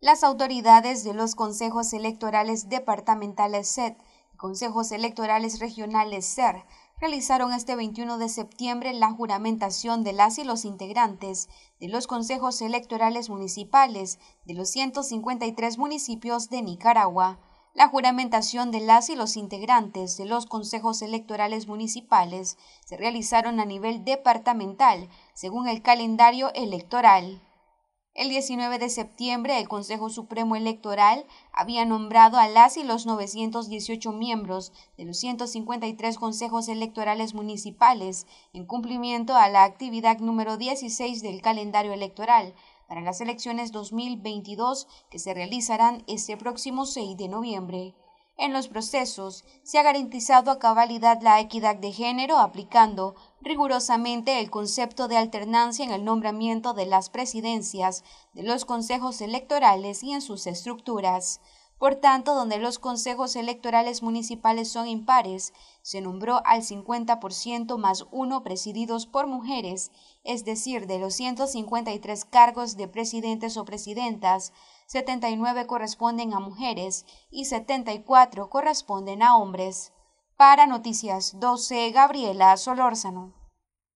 Las autoridades de los consejos electorales departamentales SED y consejos electorales regionales SER realizaron este 21 de septiembre la juramentación de las y los integrantes de los consejos electorales municipales de los 153 municipios de Nicaragua. La juramentación de las y los integrantes de los consejos electorales municipales se realizaron a nivel departamental, según el calendario electoral. El 19 de septiembre, el Consejo Supremo Electoral había nombrado a las y los 918 miembros de los 153 consejos electorales municipales, en cumplimiento a la actividad número 16 del calendario electoral para las elecciones 2022 que se realizarán este próximo 6 de noviembre. En los procesos se ha garantizado a cabalidad la equidad de género aplicando rigurosamente el concepto de alternancia en el nombramiento de las presidencias de los consejos electorales y en sus estructuras. Por tanto, donde los consejos electorales municipales son impares, se nombró al 50% más uno presididos por mujeres, es decir, de los 153 cargos de presidentes o presidentas, 79 corresponden a mujeres y 74 corresponden a hombres. Para Noticias 12, Gabriela Solórzano.